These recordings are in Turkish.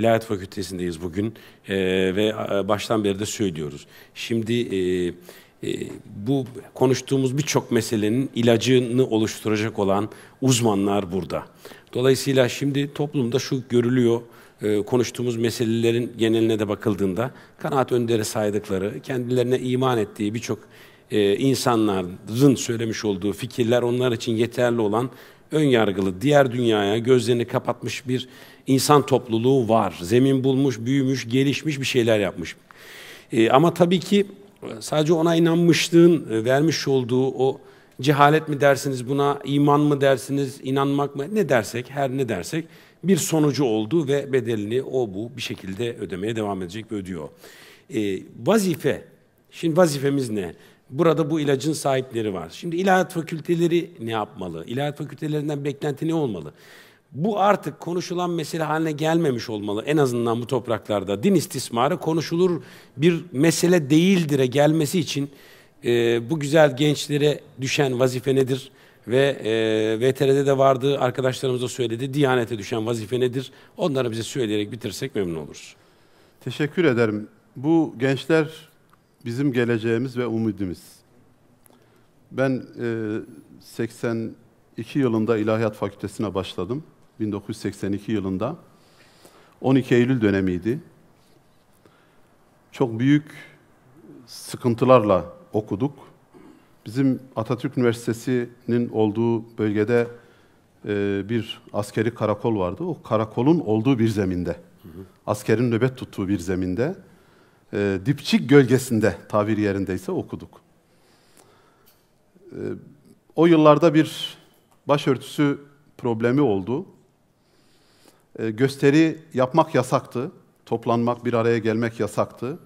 İlahiyat Fakültesindeyiz bugün e, ve baştan beri de söylüyoruz. Şimdi e, e, bu konuştuğumuz birçok meselenin ilacını oluşturacak olan uzmanlar burada. Dolayısıyla şimdi toplumda şu görülüyor, e, konuştuğumuz meselelerin geneline de bakıldığında kanaat önderi saydıkları, kendilerine iman ettiği birçok e, insanların söylemiş olduğu fikirler onlar için yeterli olan ön yargılı, diğer dünyaya gözlerini kapatmış bir insan topluluğu var. Zemin bulmuş, büyümüş, gelişmiş bir şeyler yapmış. E, ama tabii ki e, sadece ona inanmışlığın e, vermiş olduğu o cehalet mi dersiniz buna, iman mı dersiniz, inanmak mı ne dersek, her ne dersek bir sonucu oldu ve bedelini o bu bir şekilde ödemeye devam edecek ve ödüyor. E, vazife, şimdi vazifemiz ne? Burada bu ilacın sahipleri var. Şimdi ilahiyat fakülteleri ne yapmalı? İlahiyat fakültelerinden beklenti ne olmalı? Bu artık konuşulan mesele haline gelmemiş olmalı en azından bu topraklarda. Din istismarı konuşulur bir mesele değildire gelmesi için e, bu güzel gençlere düşen vazife nedir? Ve e, VTR'de de vardı arkadaşlarımız da söyledi. Diyanete düşen vazife nedir? Onları bize söyleyerek bitirsek memnun oluruz. Teşekkür ederim. Bu gençler bizim geleceğimiz ve umudumuz. Ben e, 82 yılında İlahiyat Fakültesine başladım. 1982 yılında. 12 Eylül dönemiydi. Çok büyük sıkıntılarla okuduk. Bizim Atatürk Üniversitesi'nin olduğu bölgede e, bir askeri karakol vardı. O karakolun olduğu bir zeminde, askerin nöbet tuttuğu bir zeminde e, dipçik gölgesinde tabir yerindeyse okuduk. E, o yıllarda bir başörtüsü problemi oldu. E, gösteri yapmak yasaktı. Toplanmak, bir araya gelmek yasaktı.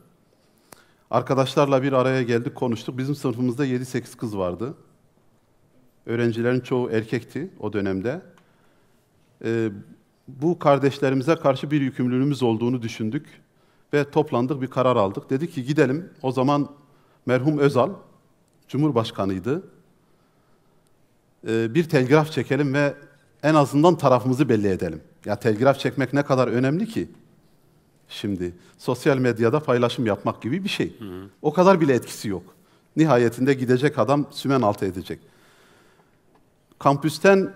Arkadaşlarla bir araya geldik, konuştuk. Bizim sınıfımızda 7-8 kız vardı. Öğrencilerin çoğu erkekti o dönemde. E, bu kardeşlerimize karşı bir yükümlülüğümüz olduğunu düşündük ve toplandık bir karar aldık. Dedi ki gidelim. O zaman merhum Özal Cumhurbaşkanıydı. Ee, bir telgraf çekelim ve en azından tarafımızı belli edelim. Ya telgraf çekmek ne kadar önemli ki? Şimdi sosyal medyada paylaşım yapmak gibi bir şey. Hı hı. O kadar bile etkisi yok. Nihayetinde gidecek adam sümen altı edecek. Kampüsten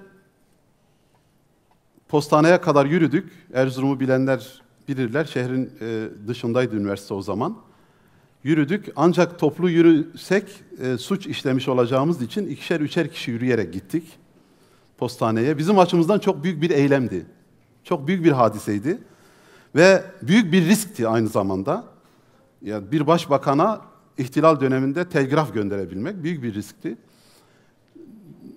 postaneye kadar yürüdük. Erzurum'u bilenler bilirler şehrin e, dışındaydı üniversite o zaman. Yürüdük ancak toplu yürüsek e, suç işlemiş olacağımız için ikişer üçer kişi yürüyerek gittik postaneye. Bizim açımızdan çok büyük bir eylemdi. Çok büyük bir hadiseydi. Ve büyük bir riskti aynı zamanda. Yani bir başbakana ihtilal döneminde telgraf gönderebilmek büyük bir riskti.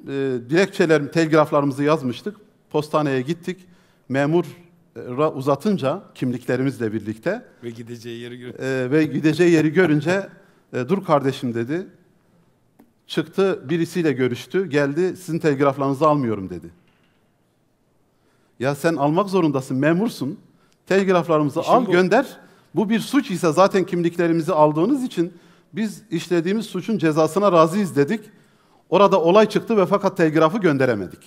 E, dilekçeler, telgraflarımızı yazmıştık. Postaneye gittik. Memur uzatınca kimliklerimizle birlikte ve gideceği yeri görünce, e, ve gideceği yeri görünce e, dur kardeşim dedi. Çıktı birisiyle görüştü. Geldi sizin telgraflarınızı almıyorum dedi. Ya sen almak zorundasın memursun. Telgraflarımızı İşin al bu. gönder. Bu bir suç ise zaten kimliklerimizi aldığınız için biz işlediğimiz suçun cezasına razıyız dedik. Orada olay çıktı ve fakat telgrafı gönderemedik.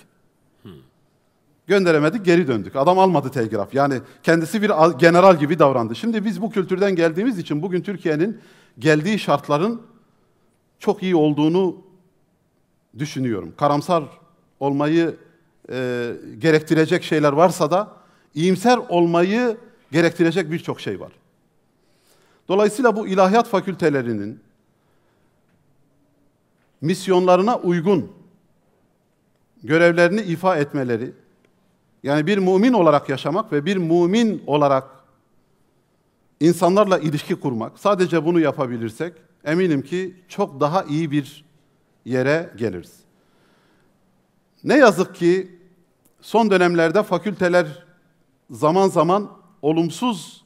Gönderemedik geri döndük. Adam almadı telgraf. Yani kendisi bir general gibi davrandı. Şimdi biz bu kültürden geldiğimiz için bugün Türkiye'nin geldiği şartların çok iyi olduğunu düşünüyorum. Karamsar olmayı e, gerektirecek şeyler varsa da iyimser olmayı gerektirecek birçok şey var. Dolayısıyla bu ilahiyat fakültelerinin misyonlarına uygun görevlerini ifa etmeleri, yani bir mümin olarak yaşamak ve bir mümin olarak insanlarla ilişki kurmak. Sadece bunu yapabilirsek eminim ki çok daha iyi bir yere geliriz. Ne yazık ki son dönemlerde fakülteler zaman zaman olumsuz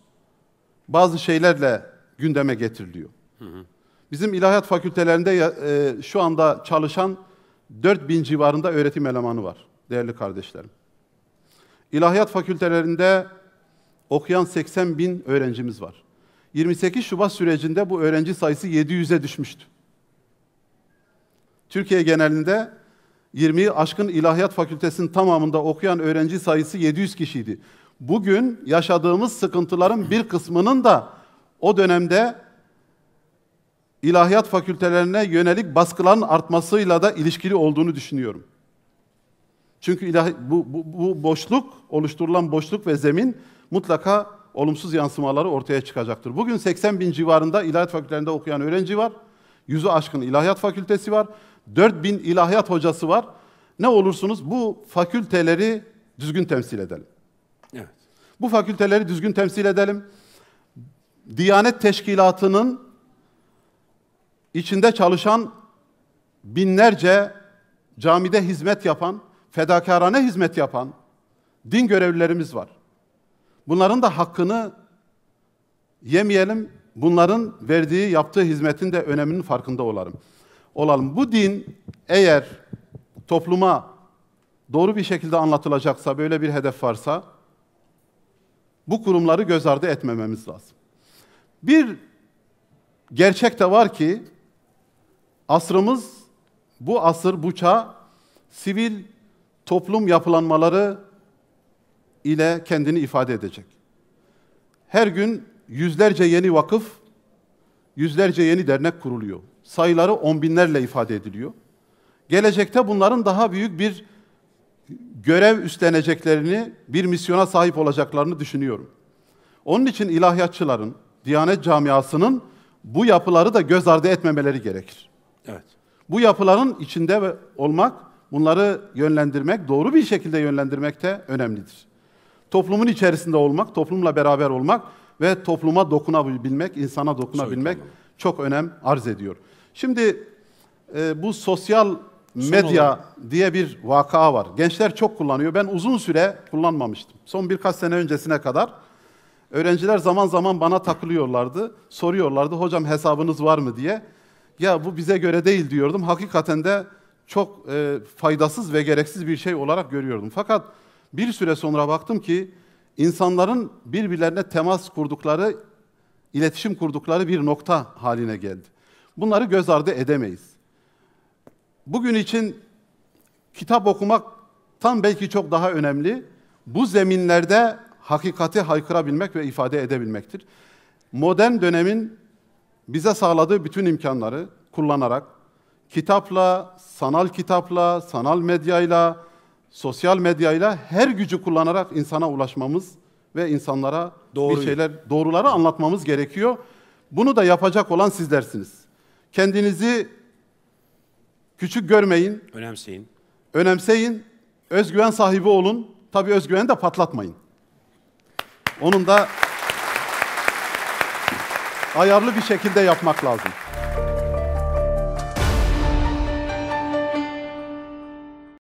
bazı şeylerle gündeme getiriliyor. Bizim ilahiyat fakültelerinde e, şu anda çalışan 4000 civarında öğretim elemanı var değerli kardeşlerim. İlahiyat fakültelerinde okuyan 80 bin öğrencimiz var. 28 Şubat sürecinde bu öğrenci sayısı 700'e düşmüştü. Türkiye genelinde 20 aşkın ilahiyat fakültesinin tamamında okuyan öğrenci sayısı 700 kişiydi. Bugün yaşadığımız sıkıntıların bir kısmının da o dönemde ilahiyat fakültelerine yönelik baskıların artmasıyla da ilişkili olduğunu düşünüyorum. Çünkü ilahi, bu, bu, bu boşluk, oluşturulan boşluk ve zemin mutlaka olumsuz yansımaları ortaya çıkacaktır. Bugün 80 bin civarında ilahiyat fakültelerinde okuyan öğrenci var. Yüzü aşkın ilahiyat fakültesi var. 4 bin ilahiyat hocası var. Ne olursunuz bu fakülteleri düzgün temsil edelim. Evet. Bu fakülteleri düzgün temsil edelim. Diyanet Teşkilatı'nın içinde çalışan binlerce camide hizmet yapan, fedakarane hizmet yapan din görevlilerimiz var. Bunların da hakkını yemeyelim. Bunların verdiği, yaptığı hizmetin de öneminin farkında olalım. Olalım. Bu din eğer topluma doğru bir şekilde anlatılacaksa, böyle bir hedef varsa bu kurumları göz ardı etmememiz lazım. Bir gerçek de var ki asrımız bu asır bu çağ sivil toplum yapılanmaları ile kendini ifade edecek. Her gün yüzlerce yeni vakıf, yüzlerce yeni dernek kuruluyor. Sayıları on binlerle ifade ediliyor. Gelecekte bunların daha büyük bir görev üstleneceklerini, bir misyona sahip olacaklarını düşünüyorum. Onun için ilahiyatçıların, Diyanet camiasının bu yapıları da göz ardı etmemeleri gerekir. Evet. Bu yapıların içinde olmak bunları yönlendirmek, doğru bir şekilde yönlendirmek de önemlidir. Toplumun içerisinde olmak, toplumla beraber olmak ve topluma dokunabilmek, insana dokunabilmek Soyut çok önem arz ediyor. Şimdi e, bu sosyal medya diye bir vaka var. Gençler çok kullanıyor. Ben uzun süre kullanmamıştım. Son birkaç sene öncesine kadar öğrenciler zaman zaman bana takılıyorlardı. Soruyorlardı hocam hesabınız var mı diye. Ya bu bize göre değil diyordum. Hakikaten de çok e, faydasız ve gereksiz bir şey olarak görüyordum. Fakat bir süre sonra baktım ki insanların birbirlerine temas kurdukları, iletişim kurdukları bir nokta haline geldi. Bunları göz ardı edemeyiz. Bugün için kitap okumak tam belki çok daha önemli. Bu zeminlerde hakikati haykırabilmek ve ifade edebilmektir. Modern dönemin bize sağladığı bütün imkanları kullanarak kitapla, sanal kitapla, sanal medyayla, sosyal medyayla her gücü kullanarak insana ulaşmamız ve insanlara Doğru. bir şeyler doğruları anlatmamız gerekiyor. Bunu da yapacak olan sizlersiniz. Kendinizi küçük görmeyin. Önemseyin. Önemseyin. Özgüven sahibi olun. Tabii özgüven de patlatmayın. Onun da ayarlı bir şekilde yapmak lazım.